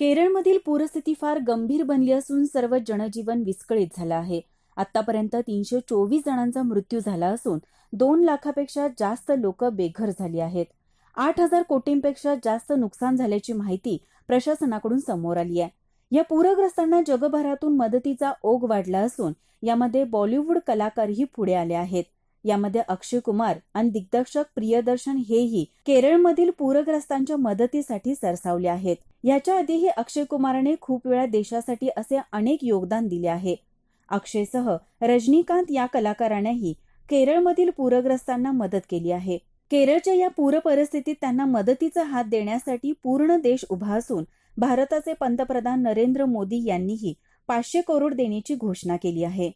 केरळमधील पूरस्थिती फार गंभीर बनली असून सर्व जनजीवन विस्कळीत झालं आहे आतापर्यंत तीनशे चोवीस जणांचा मृत्यू झाला असून दोन लाखापेक्षा जास्त लोक बेघर झाली आहेत आठ हजार कोटींपेक्षा जास्त नुकसान झाल्याची माहिती प्रशासनाकडून समोर आली आहे या पूरग्रस्तांना जगभरातून मदतीचा ओघ वाढला असून यामध्ये बॉलिवूड कलाकारही पुढे आले आहेत यामध्ये अक्षय कुमार आणि दिग्दर्शक प्रियदर्शन हेही केरळमधील पूरग्रस्तांच्या मदतीसाठी सरसावले आहेत याच्या आधीही अक्षय कुमारने खूप वेळा देशासाठी असे अनेक योगदान दिले आहे अक्षयसह रजनीकांत या कलाकारानेही केरळमधील पूरग्रस्तांना मदत केली आहे केरळच्या या पूरपरिस्थितीत त्यांना मदतीचा हात देण्यासाठी पूर्ण देश उभा असून भारताचे पंतप्रधान नरेंद्र मोदी यांनीही पाचशे करोड देण्याची घोषणा केली आहे